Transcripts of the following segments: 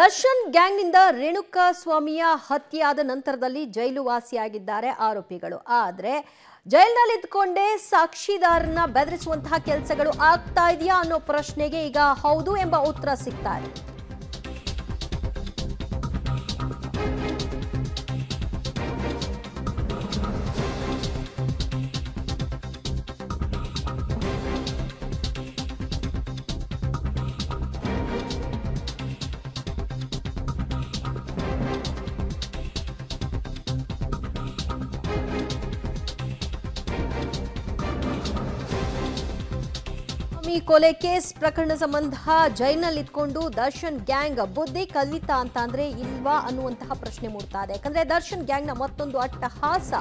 ದರ್ಶನ್ ಗ್ಯಾಂಗ್ನಿಂದ ರೇಣುಕಾ ಸ್ವಾಮಿಯ ಹತ್ಯೆಯಾದ ನಂತರದಲ್ಲಿ ಜೈಲು ವಾಸಿಯಾಗಿದ್ದಾರೆ ಆರೋಪಿಗಳು ಆದರೆ ಜೈಲಿನಲ್ಲಿ ಇದ್ಕೊಂಡೇ ಸಾಕ್ಷಿದಾರನ ಬೆದರಿಸುವಂತಹ ಕೆಲಸಗಳು ಆಗ್ತಾ ಇದೆಯಾ ಅನ್ನೋ ಪ್ರಶ್ನೆಗೆ ಈಗ ಹೌದು ಎಂಬ ಉತ್ತರ ಸಿಗ್ತಾ ಇದೆ ಸ್ವಾಮಿ ಕೊಲೆ ಕೇಸ್ ಪ್ರಕರಣ ಸಂಬಂಧ ಜೈಲ್ನಲ್ಲಿ ಇಟ್ಕೊಂಡು ದರ್ಶನ್ ಗ್ಯಾಂಗ್ ಬುದ್ಧಿ ಕಲಿತ ಅಂತ ಅಂದ್ರೆ ಇಲ್ವಾ ಅನ್ನುವಂತಹ ಪ್ರಶ್ನೆ ಮೂಡ್ತಾ ಇದೆ ಯಾಕಂದ್ರೆ ದರ್ಶನ್ ಗ್ಯಾಂಗ್ನ ಮತ್ತೊಂದು ಅಟ್ಟಹಾಸ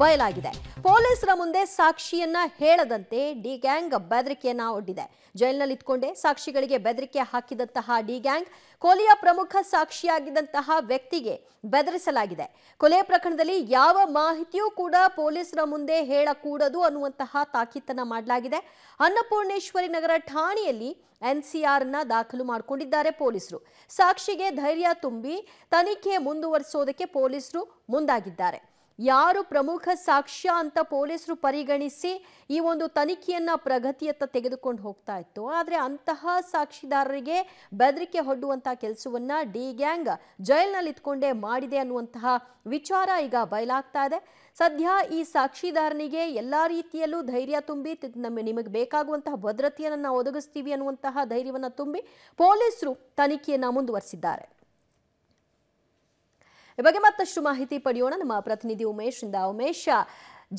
ಬಯಲಾಗಿದೆ ಪೊಲೀಸರ ಮುಂದೆ ಸಾಕ್ಷಿಯನ್ನ ಹೇಳದಂತೆ ಡಿ ಗ್ಯಾಂಗ್ ಬೆದರಿಕೆಯನ್ನ ಒಡ್ಡಿದೆ ಜೈಲಿನಲ್ಲಿ ಇಟ್ಕೊಂಡೇ ಸಾಕ್ಷಿಗಳಿಗೆ ಬೆದರಿಕೆ ಹಾಕಿದಂತಹ ಡಿ ಗ್ಯಾಂಗ್ ಕೊಲೆಯ ಪ್ರಮುಖ ಸಾಕ್ಷಿಯಾಗಿದ್ದಂತಹ ವ್ಯಕ್ತಿಗೆ ಬೆದರಿಸಲಾಗಿದೆ ಕೊಲೆ ಪ್ರಕರಣದಲ್ಲಿ ಯಾವ ಮಾಹಿತಿಯೂ ಕೂಡ ಪೊಲೀಸರ ಮುಂದೆ ಹೇಳಕೂಡದು ಅನ್ನುವಂತಹ ತಾಕೀತನ್ನ ಮಾಡಲಾಗಿದೆ ಅನ್ನಪೂರ್ಣೇಶ್ವರಿ ನಗರ ಠಾಣೆಯಲ್ಲಿ ಎನ್ಸಿಆರ್ನ ದಾಖಲು ಮಾಡಿಕೊಂಡಿದ್ದಾರೆ ಪೊಲೀಸರು ಸಾಕ್ಷಿಗೆ ಧೈರ್ಯ ತುಂಬಿ ತನಿಖೆ ಮುಂದುವರಿಸೋದಕ್ಕೆ ಪೊಲೀಸರು ಮುಂದಾಗಿದ್ದಾರೆ ಯಾರು ಪ್ರಮುಖ ಸಾಕ್ಷ್ಯ ಅಂತ ಪೊಲೀಸರು ಪರಿಗಣಿಸಿ ಈ ಒಂದು ತನಿಖೆಯನ್ನು ಪ್ರಗತಿಯತ್ತ ತೆಗೆದುಕೊಂಡು ಹೋಗ್ತಾ ಇತ್ತು ಆದರೆ ಅಂತಹ ಸಾಕ್ಷಿದಾರರಿಗೆ ಬೆದರಿಕೆ ಹೊಡ್ಡುವಂತಹ ಕೆಲಸವನ್ನು ಡಿ ಗ್ಯಾಂಗ್ ಜೈಲಿನಲ್ಲಿ ಇತ್ಕೊಂಡೇ ಮಾಡಿದೆ ಅನ್ನುವಂತಹ ವಿಚಾರ ಈಗ ಬಯಲಾಗ್ತಾ ಇದೆ ಸದ್ಯ ಈ ಸಾಕ್ಷಿದಾರನಿಗೆ ಎಲ್ಲ ರೀತಿಯಲ್ಲೂ ಧೈರ್ಯ ತುಂಬಿ ನಮ್ಮ ನಿಮಗೆ ಬೇಕಾಗುವಂತಹ ಭದ್ರತೆಯನ್ನು ನಾವು ಒದಗಿಸ್ತೀವಿ ಅನ್ನುವಂತಹ ಧೈರ್ಯವನ್ನು ತುಂಬಿ ಪೊಲೀಸರು ತನಿಖೆಯನ್ನು ಮುಂದುವರಿಸಿದ್ದಾರೆ ಈ ಬಗ್ಗೆ ಮತ್ತಷ್ಟು ಮಾಹಿತಿ ಪಡೆಯೋಣ ನಮ್ಮ ಪ್ರತಿನಿಧಿ ಉಮೇಶ್ ಇಂದ ಉಮೇಶ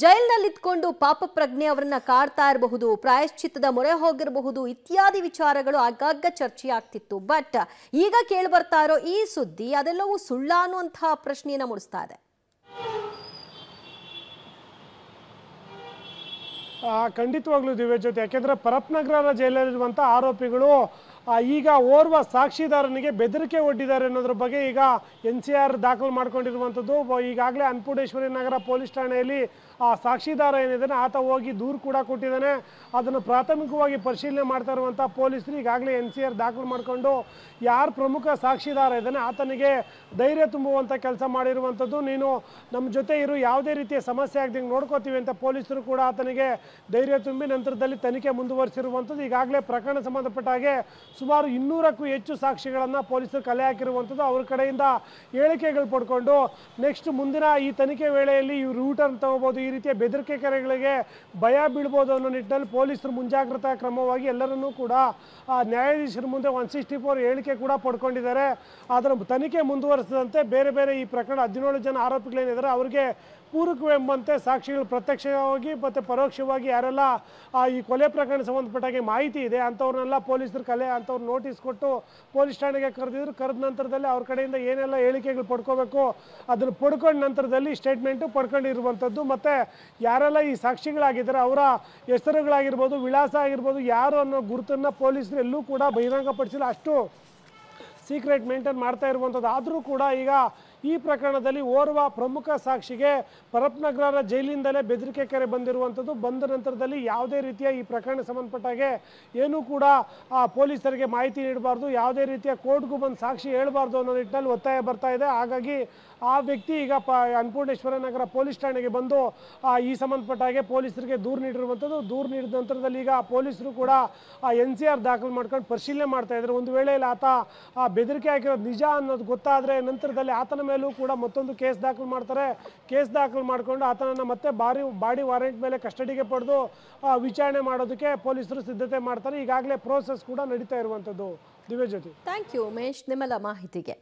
ಜೈಲ್ನಲ್ಲಿದ್ಕೊಂಡು ಪಾಪ ಪ್ರಜ್ಞೆ ಅವರನ್ನ ಕಾಡ್ತಾ ಇರಬಹುದು ಪ್ರಾಯಶ್ಚಿತ್ತದ ಮೊರೆ ಹೋಗಿರಬಹುದು ಇತ್ಯಾದಿ ವಿಚಾರಗಳು ಆಗಾಗ ಚರ್ಚೆ ಆಗ್ತಿತ್ತು ಬಟ್ ಈಗ ಕೇಳಿ ಬರ್ತಾ ಇರೋ ಈ ಸುದ್ದಿ ಅದೆಲ್ಲವೂ ಸುಳ್ಳ ಅನ್ನುವಂತಹ ಪ್ರಶ್ನೆಯನ್ನ ಮೂಡಿಸ್ತಾ ಇದೆ ಖಂಡಿತವಾಗ್ಲೂ ದಿವ್ಯ ಜೊತೆ ಯಾಕೆಂದ್ರೆ ಪರಪ್ನಗರ ಜೈಲಲ್ಲಿರುವಂತಹ ಆರೋಪಿಗಳು ಈಗ ಓರ್ವ ಸಾಕ್ಷಿದಾರನಿಗೆ ಬೆದರಿಕೆ ಒಡ್ಡಿದ್ದಾರೆ ಅನ್ನೋದ್ರ ಬಗ್ಗೆ ಈಗ ಎನ್ ಸಿ ಆರ್ ದಾಖಲು ಮಾಡ್ಕೊಂಡಿರುವಂಥದ್ದು ಈಗಾಗಲೇ ಅನ್ಪೂರ್ಣೇಶ್ವರಿ ನಗರ ಪೊಲೀಸ್ ಠಾಣೆಯಲ್ಲಿ ಆ ಸಾಕ್ಷಿದಾರ ಏನಿದ್ದಾನೆ ಆತ ಹೋಗಿ ದೂರು ಕೂಡ ಕೊಟ್ಟಿದ್ದಾನೆ ಅದನ್ನು ಪ್ರಾಥಮಿಕವಾಗಿ ಪರಿಶೀಲನೆ ಮಾಡ್ತಾ ಇರುವಂಥ ಪೊಲೀಸರು ಈಗಾಗಲೇ ಎನ್ ಸಿ ಆರ್ ದಾಖಲು ಮಾಡಿಕೊಂಡು ಯಾರು ಪ್ರಮುಖ ಸಾಕ್ಷಿದಾರ ಇದ್ದಾನೆ ಆತನಿಗೆ ಧೈರ್ಯ ತುಂಬುವಂಥ ಕೆಲಸ ಮಾಡಿರುವಂಥದ್ದು ನೀನು ನಮ್ಮ ಜೊತೆ ಇರು ಯಾವುದೇ ರೀತಿಯ ಸಮಸ್ಯೆ ಆಗದಂಗೆ ನೋಡ್ಕೋತೀವಿ ಅಂತ ಪೊಲೀಸರು ಕೂಡ ಆತನಿಗೆ ಧೈರ್ಯ ತುಂಬಿ ನಂತರದಲ್ಲಿ ತನಿಖೆ ಮುಂದುವರಿಸಿರುವಂಥದ್ದು ಈಗಾಗಲೇ ಪ್ರಕರಣ ಸಂಬಂಧಪಟ್ಟ ಹಾಗೆ ಸುಮಾರು ಇನ್ನೂರಕ್ಕೂ ಹೆಚ್ಚು ಸಾಕ್ಷಿಗಳನ್ನು ಪೊಲೀಸರು ಕಲೆ ಹಾಕಿರುವಂಥದ್ದು ಅವ್ರ ಕಡೆಯಿಂದ ಹೇಳಿಕೆಗಳು ಪಡ್ಕೊಂಡು ನೆಕ್ಸ್ಟ್ ಮುಂದಿನ ಈ ತನಿಖೆ ವೇಳೆಯಲ್ಲಿ ಇವ್ರು ಯೂಟರ್ನ್ ತಗೋಬೋದು ಈ ರೀತಿಯ ಬೆದರಿಕೆ ಕರೆಗಳಿಗೆ ಭಯ ಬೀಳ್ಬೋದು ಅನ್ನೋ ನಿಟ್ಟಿನಲ್ಲಿ ಪೊಲೀಸರು ಮುಂಜಾಗ್ರತಾ ಕ್ರಮವಾಗಿ ಎಲ್ಲರನ್ನೂ ಕೂಡ ನ್ಯಾಯಾಧೀಶರ ಮುಂದೆ ಒನ್ ಸಿಕ್ಸ್ಟಿ ಫೋರ್ ಹೇಳಿಕೆ ಕೂಡ ಪಡ್ಕೊಂಡಿದ್ದಾರೆ ಅದರ ತನಿಖೆ ಮುಂದುವರೆಸದಂತೆ ಬೇರೆ ಬೇರೆ ಈ ಪ್ರಕರಣ ಹದಿನೇಳು ಜನ ಆರೋಪಿಗಳೇನಿದ್ದಾರೆ ಅವರಿಗೆ ಪೂರಕವೆಂಬಂತೆ ಸಾಕ್ಷಿಗಳು ಪ್ರತ್ಯಕ್ಷವಾಗಿ ಮತ್ತು ಪರೋಕ್ಷವಾಗಿ ಯಾರೆಲ್ಲ ಈ ಕೊಲೆ ಪ್ರಕರಣ ಸಂಬಂಧಪಟ್ಟಾಗೆ ಮಾಹಿತಿ ಇದೆ ಅಂಥವ್ರನ್ನೆಲ್ಲ ಪೊಲೀಸರು ಕಲೆ ಅಂಥವ್ರು ನೋಟಿಸ್ ಕೊಟ್ಟು ಪೊಲೀಸ್ ಠಾಣೆಗೆ ಕರೆದಿದ್ರು ಕರೆದ ನಂತರದಲ್ಲಿ ಅವ್ರ ಕಡೆಯಿಂದ ಏನೆಲ್ಲ ಹೇಳಿಕೆಗಳು ಪಡ್ಕೋಬೇಕು ಅದನ್ನು ಪಡ್ಕೊಂಡ ನಂತರದಲ್ಲಿ ಸ್ಟೇಟ್ಮೆಂಟು ಪಡ್ಕೊಂಡಿರುವಂಥದ್ದು ಮತ್ತು ಯಾರೆಲ್ಲ ಈ ಸಾಕ್ಷಿಗಳಾಗಿದ್ದಾರೆ ಅವರ ಹೆಸರುಗಳಾಗಿರ್ಬೋದು ವಿಳಾಸ ಆಗಿರ್ಬೋದು ಯಾರು ಅನ್ನೋ ಗುರುತನ್ನು ಪೊಲೀಸರು ಎಲ್ಲೂ ಕೂಡ ಬಹಿರಂಗಪಡಿಸಿಲ್ಲ ಅಷ್ಟು ಸೀಕ್ರೆಟ್ ಮೇಂಟೈನ್ ಮಾಡ್ತಾ ಇರುವಂಥದ್ದು ಆದರೂ ಕೂಡ ಈಗ ಈ ಪ್ರಕರಣದಲ್ಲಿ ಓರ್ವ ಪ್ರಮುಖ ಸಾಕ್ಷಿಗೆ ಪರಪ್ನಗರದ ಜೈಲಿನಿಂದಲೇ ಬೆದರಿಕೆ ಕರೆ ಬಂದಿರುವಂಥದ್ದು ಬಂದ ನಂತರದಲ್ಲಿ ಯಾವುದೇ ರೀತಿಯ ಈ ಪ್ರಕರಣ ಸಂಬಂಧಪಟ್ಟಾಗೆ ಏನೂ ಕೂಡ ಪೊಲೀಸರಿಗೆ ಮಾಹಿತಿ ನೀಡಬಾರ್ದು ಯಾವುದೇ ರೀತಿಯ ಕೋರ್ಟ್ಗೂ ಬಂದು ಸಾಕ್ಷಿ ಹೇಳಬಾರ್ದು ಅನ್ನೋ ನಿಟ್ಟಿನಲ್ಲಿ ಒತ್ತಾಯ ಬರ್ತಾ ಇದೆ ಹಾಗಾಗಿ ಆ ವ್ಯಕ್ತಿ ಈಗ ಪ ಅನ್ನಪೂರ್ಣೇಶ್ವರ ನಗರ ಪೊಲೀಸ್ ಠಾಣೆಗೆ ಬಂದು ಈ ಸಂಬಂಧಪಟ್ಟಾಗೆ ಪೊಲೀಸರಿಗೆ ದೂರು ನೀಡಿರುವಂಥದ್ದು ದೂರು ನೀಡಿದ ನಂತರದಲ್ಲಿ ಈಗ ಪೊಲೀಸರು ಕೂಡ ಎನ್ ಸಿ ಆರ್ ದಾಖಲು ಮಾಡ್ಕೊಂಡು ಪರಿಶೀಲನೆ ಮಾಡ್ತಾ ಇದ್ದಾರೆ ಒಂದು ವೇಳೆಯಲ್ಲಿ ಆತ ಬೆದರಿಕೆ ಹಾಕಿರೋದು ನಿಜ ಅನ್ನೋದು ಗೊತ್ತಾದರೆ ನಂತರದಲ್ಲಿ ಆತನ ಮೇಲೂ ಕೂಡ ಮತ್ತೊಂದು ಕೇಸ್ ದಾಖಲು ಮಾಡ್ತಾರೆ ಕೇಸ್ ದಾಖಲು ಮಾಡಿಕೊಂಡು ಆತನನ್ನು ಮತ್ತೆ ಬಾರಿ ಬಾಡಿ ವಾರೆಂಟ್ ಮೇಲೆ ಕಸ್ಟಡಿಗೆ ಪಡೆದು ವಿಚಾರಣೆ ಮಾಡೋದಕ್ಕೆ ಪೊಲೀಸರು ಸಿದ್ಧತೆ ಮಾಡ್ತಾರೆ ಈಗಾಗಲೇ ಪ್ರೋಸೆಸ್ ಕೂಡ ನಡೀತಾ ಇರುವಂಥದ್ದು ದಿವ್ಯಜ್ಯೋತಿ ಥ್ಯಾಂಕ್ ಯು ಉಮೇಶ್ ನಿಮ್ಮೆಲ್ಲ ಮಾಹಿತಿಗೆ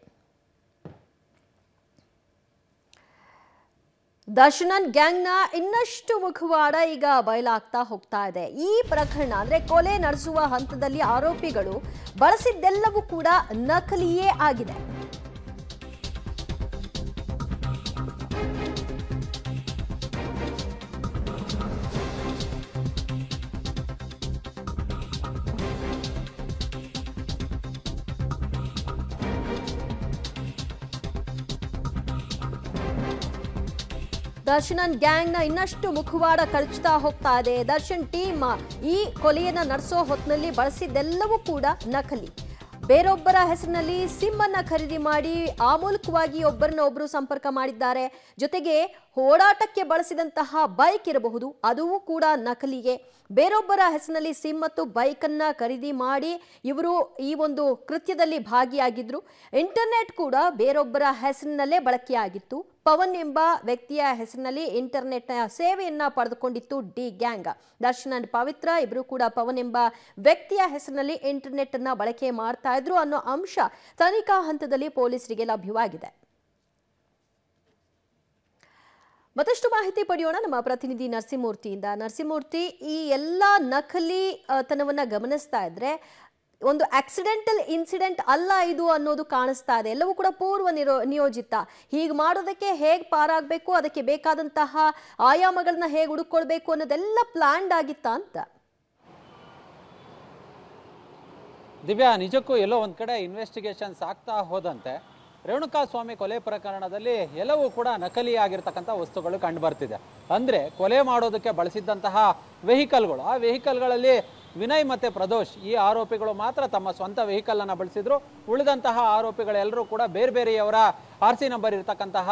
ದರ್ಶನನ್ ಗ್ಯಾಂಗ್ನ ಇನ್ನಷ್ಟು ಮುಖವಾಡ ಈಗ ಬಯಲಾಗ್ತಾ ಹೋಗ್ತಾ ಇದೆ ಈ ಪ್ರಕರಣ ಅಂದರೆ ಕೊಲೆ ನಡೆಸುವ ಹಂತದಲ್ಲಿ ಆರೋಪಿಗಳು ಬಳಸಿದ್ದೆಲ್ಲವೂ ಕೂಡ ನಕಲಿಯೇ ಆಗಿದೆ ದರ್ಶನ್ ಗ್ಯಾಂಗ್ನ ಇನ್ನಷ್ಟು ಮುಖವಾಡ ಕರ್ಚ್ತಾ ಹೋಗ್ತಾ ಇದೆ ದರ್ಶನ್ ಟೀಮ್ ಈ ಕೊಲೆಯನ್ನ ನಡೆಸೋ ಹೊತ್ತಿನಲ್ಲಿ ಬಳಸಿದ್ದೆಲ್ಲವೂ ಕೂಡ ನಕಲಿ ಬೇರೊಬ್ಬರ ಹೆಸರಿನಲ್ಲಿ ಸಿಮ್ಮನ್ನು ಖರೀದಿ ಮಾಡಿ ಆ ಮೂಲಕವಾಗಿ ಒಬ್ಬರನ್ನ ಒಬ್ಬರು ಸಂಪರ್ಕ ಮಾಡಿದ್ದಾರೆ ಜೊತೆಗೆ ಓಡಾಟಕ್ಕೆ ಬಳಸಿದಂತಹ ಬೈಕ್ ಇರಬಹುದು ಅದು ಕೂಡ ನಕಲಿಗೆ ಬೇರೊಬ್ಬರ ಹೆಸರಿನಲ್ಲಿ ಸಿಮ್ ಮತ್ತು ಬೈಕನ್ನು ಖರೀದಿ ಮಾಡಿ ಇವರು ಈ ಒಂದು ಕೃತ್ಯದಲ್ಲಿ ಭಾಗಿಯಾಗಿದ್ದರು ಇಂಟರ್ನೆಟ್ ಕೂಡ ಬೇರೊಬ್ಬರ ಹೆಸರಿನಲ್ಲೇ ಬಳಕೆಯಾಗಿತ್ತು ಪವನ್ ಎಂಬ ವ್ಯಕ್ತಿಯ ಹೆಸರಿನಲ್ಲಿ ಇಂಟರ್ನೆಟ್ನ ಸೇವೆಯನ್ನು ಪಡೆದುಕೊಂಡಿತ್ತು D gang Darshan and Pavithra ಇಬ್ಬರು ಕೂಡ ಪವನ್ ಎಂಬ ವ್ಯಕ್ತಿಯ ಹೆಸರಿನಲ್ಲಿ ಇಂಟರ್ನೆಟ್ ಅನ್ನ ಬಳಕೆ ಮಾಡ್ತಾ ಇದ್ರು ಅನ್ನೋ ಅಂಶ ತನಿಖಾ ಹಂತದಲ್ಲಿ ಪೊಲೀಸರಿಗೆ ಲಭ್ಯವಾಗಿದೆ ಮತ್ತಷ್ಟು ಮಾಹಿತಿ ಪಡೆಯೋಣ ನಮ್ಮ ಪ್ರತಿನಿಧಿ ನರಸಿಂಹಮೂರ್ತಿಯಿಂದ ನರಸಿಂಹಮೂರ್ತಿ ಈ ಎಲ್ಲ ನಕಲಿ ತನವನ್ನ ಗಮನಿಸ್ತಾ ಇದ್ರೆ ಒಂದು ಆಕ್ಸಿಡೆಂಟಲ್ ಇನ್ಸಿಡೆಂಟ್ ಅಲ್ಲ ಇದು ಅನ್ನೋದು ಕಾಣಿಸ್ತಾ ಇದೆ ಎಲ್ಲವೂ ಕೂಡ ಪೂರ್ವ ನಿರೋ ನಿಯೋಜಿತ ಹೀಗೆ ಮಾಡೋದಕ್ಕೆ ಹೇಗೆ ಪಾರಾಗಬೇಕು ಅದಕ್ಕೆ ಬೇಕಾದಂತಹ ಆಯಾಮಗಳನ್ನ ಹೇಗೆ ಹುಡುಕೊಳ್ಬೇಕು ಅನ್ನೋದೆಲ್ಲ ಪ್ಲಾನ್ಡ್ ಆಗಿತ್ತ ಅಂತ ದಿವ್ಯಾ ನಿಜಕ್ಕೂ ಎಲ್ಲೋ ಒಂದು ಕಡೆ ಇನ್ವೆಸ್ಟಿಗೇಷನ್ಸ್ ಆಗ್ತಾ ಹೋದಂತೆ ರೇಣುಕಾಸ್ವಾಮಿ ಕೊಲೆ ಪ್ರಕರಣದಲ್ಲಿ ಎಲ್ಲವೂ ಕೂಡ ನಕಲಿಯಾಗಿರ್ತಕ್ಕಂಥ ವಸ್ತುಗಳು ಕಂಡು ಬರ್ತಿದೆ ಅಂದರೆ ಕೊಲೆ ಮಾಡೋದಕ್ಕೆ ಬಳಸಿದ್ದಂತಹ ವೆಹಿಕಲ್ಗಳು ಆ ವೆಹಿಕಲ್ಗಳಲ್ಲಿ ವಿನಯ್ ಮತ್ತು ಪ್ರದೋಷ್ ಈ ಆರೋಪಿಗಳು ಮಾತ್ರ ತಮ್ಮ ಸ್ವಂತ ವೆಹಿಕಲನ್ನು ಬಳಸಿದ್ರು ಉಳಿದಂತಹ ಆರೋಪಿಗಳೆಲ್ಲರೂ ಕೂಡ ಬೇರೆ ಬೇರೆಯವರ ಆರ್ ಸಿ ನಂಬರ್ ಇರತಕ್ಕಂತಹ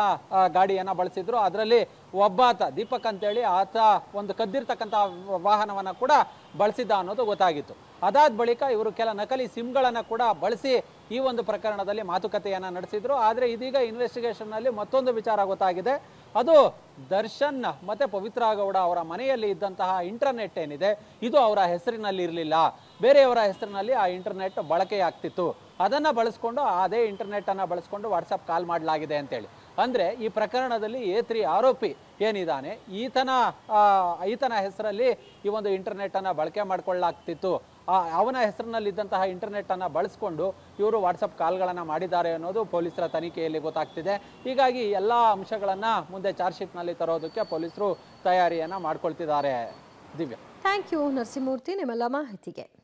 ಗಾಡಿಯನ್ನು ಬಳಸಿದ್ರು ಅದರಲ್ಲಿ ಒಬ್ಬಾತ ದೀಪಕ್ ಅಂತೇಳಿ ಆತ ಒಂದು ಕದ್ದಿರ್ತಕ್ಕಂತಹ ವಾಹನವನ್ನು ಕೂಡ ಬಳಸಿದ್ದ ಅನ್ನೋದು ಗೊತ್ತಾಗಿತ್ತು ಅದಾದ ಬಳಿಕ ಇವರು ಕೆಲ ನಕಲಿ ಸಿಮ್ಗಳನ್ನು ಕೂಡ ಬಳಸಿ ಈ ಒಂದು ಪ್ರಕರಣದಲ್ಲಿ ಮಾತುಕತೆಯನ್ನು ನಡೆಸಿದ್ರು ಆದರೆ ಇದೀಗ ಇನ್ವೆಸ್ಟಿಗೇಷನ್ನಲ್ಲಿ ಮತ್ತೊಂದು ವಿಚಾರ ಗೊತ್ತಾಗಿದೆ ಅದು ದರ್ಶನ್ ಮತ್ತೆ ಪವಿತ್ರ ಗೌಡ ಅವರ ಮನೆಯಲ್ಲಿ ಇದ್ದಂತಹ ಇಂಟರ್ನೆಟ್ ಏನಿದೆ ಇದು ಅವರ ಹೆಸರಿನಲ್ಲಿ ಇರಲಿಲ್ಲ ಬೇರೆಯವರ ಹೆಸರಿನಲ್ಲಿ ಆ ಇಂಟರ್ನೆಟ್ ಬಳಕೆಯಾಗ್ತಿತ್ತು ಅದನ್ನು ಬಳಸ್ಕೊಂಡು ಅದೇ ಇಂಟರ್ನೆಟ್ಟನ್ನು ಬಳಸ್ಕೊಂಡು ವಾಟ್ಸಪ್ ಕಾಲ್ ಮಾಡಲಾಗಿದೆ ಅಂತೇಳಿ ಅಂದರೆ ಈ ಪ್ರಕರಣದಲ್ಲಿ ಏತ್ರಿ ಆರೋಪಿ ಏನಿದ್ದಾನೆ ಈತನ ಈತನ ಹೆಸರಲ್ಲಿ ಈ ಒಂದು ಇಂಟರ್ನೆಟ್ಟನ್ನು ಬಳಕೆ ಮಾಡಿಕೊಳ್ಳಾಗ್ತಿತ್ತು ಅವನ ಹೆಸರಿನಲ್ಲಿದ್ದಂತಹ ಇಂಟರ್ನೆಟ್ಟನ್ನು ಬಳಸ್ಕೊಂಡು ಇವರು ವಾಟ್ಸಪ್ ಕಾಲ್ಗಳನ್ನು ಮಾಡಿದ್ದಾರೆ ಅನ್ನೋದು ಪೊಲೀಸರ ತನಿಖೆಯಲ್ಲಿ ಗೊತ್ತಾಗ್ತಿದೆ ಹೀಗಾಗಿ ಎಲ್ಲ ಅಂಶಗಳನ್ನು ಮುಂದೆ ಚಾರ್ಜ್ ಶೀಟ್ನಲ್ಲಿ ತರೋದಕ್ಕೆ ಪೊಲೀಸರು ತಯಾರಿಯನ್ನು ಮಾಡ್ಕೊಳ್ತಿದ್ದಾರೆ ದಿವ್ಯ ಥ್ಯಾಂಕ್ ಯು ನರಸಿಂಹಮೂರ್ತಿ ನಿಮ್ಮೆಲ್ಲ ಮಾಹಿತಿಗೆ